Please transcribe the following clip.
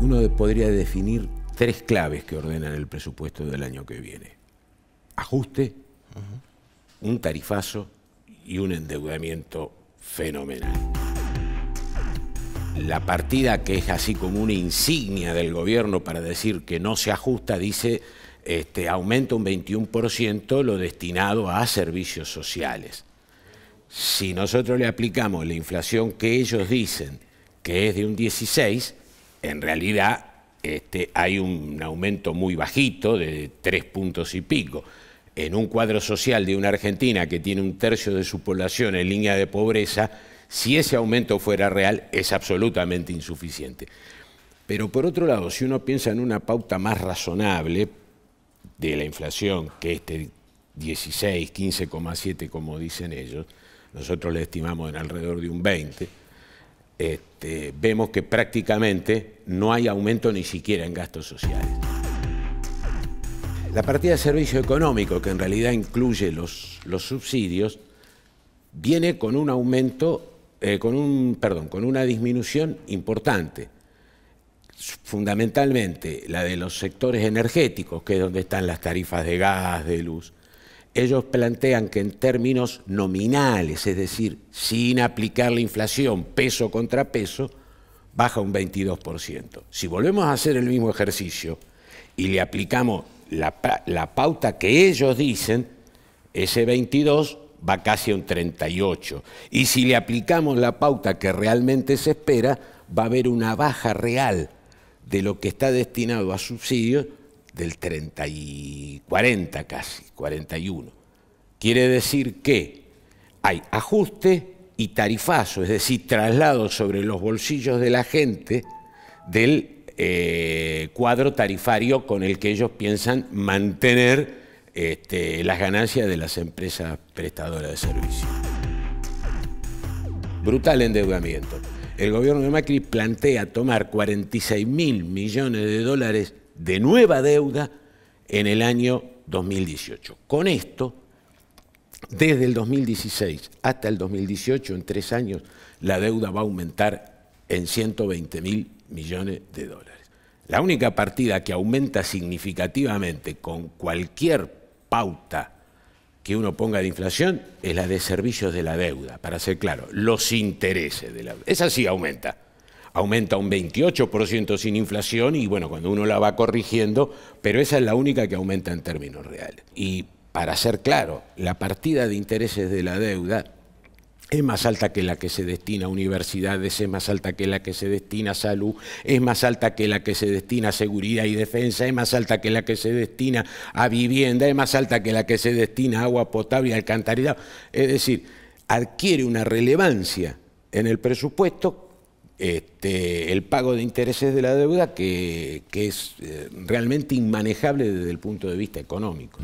uno podría definir tres claves que ordenan el presupuesto del año que viene. Ajuste, un tarifazo y un endeudamiento fenomenal. La partida que es así como una insignia del gobierno para decir que no se ajusta dice este, aumenta un 21% lo destinado a servicios sociales. Si nosotros le aplicamos la inflación que ellos dicen que es de un 16, en realidad este, hay un aumento muy bajito de tres puntos y pico. En un cuadro social de una Argentina que tiene un tercio de su población en línea de pobreza, si ese aumento fuera real, es absolutamente insuficiente. Pero por otro lado, si uno piensa en una pauta más razonable de la inflación que este 16, 15,7 como dicen ellos, nosotros le estimamos en alrededor de un 20, este, vemos que prácticamente no hay aumento ni siquiera en gastos sociales. La partida de servicio económico, que en realidad incluye los, subsidios, viene con un aumento, eh, con, un, perdón, con una disminución importante fundamentalmente la de los sectores energéticos, que es donde están las tarifas de gas, de luz, ellos plantean que en términos nominales, es decir, sin aplicar la inflación peso contra peso, baja un 22%. Si volvemos a hacer el mismo ejercicio y le aplicamos la, pauta que ellos dicen, ese 22 va casi a un 38. Y si le aplicamos la pauta que realmente se espera, va a haber una baja real de lo que está destinado a subsidios del 30 y 40 casi, 41. Quiere decir que hay ajuste y tarifazo, es decir, traslado sobre los bolsillos de la gente del eh, cuadro tarifario con el que ellos piensan mantener este, las ganancias de las empresas prestadoras de servicios. Brutal endeudamiento. El gobierno de Macri plantea tomar 46 mil millones de dólares de nueva deuda en el año 2018. Con esto, desde el 2016 hasta el 2018, en tres años, la deuda va a aumentar en 120 mil millones de dólares. La única partida que aumenta significativamente con cualquier pauta que uno ponga de inflación es la de servicios de la deuda, para ser claro, los intereses de la deuda. Esa sí aumenta aumenta un 28% sin inflación y bueno, cuando uno la va corrigiendo, pero esa es la única que aumenta en términos reales. Y para ser claro, la partida de intereses de la deuda es más alta que la que se destina a universidades, es más alta que la que se destina a salud, es más alta que la que se destina a seguridad y defensa, es más alta que la que se destina a vivienda, es más alta que la que se destina a agua potable y alcantarillado. Es decir, adquiere una relevancia en el presupuesto este, el pago de intereses de la deuda que, que es eh, realmente inmanejable desde el punto de vista económico.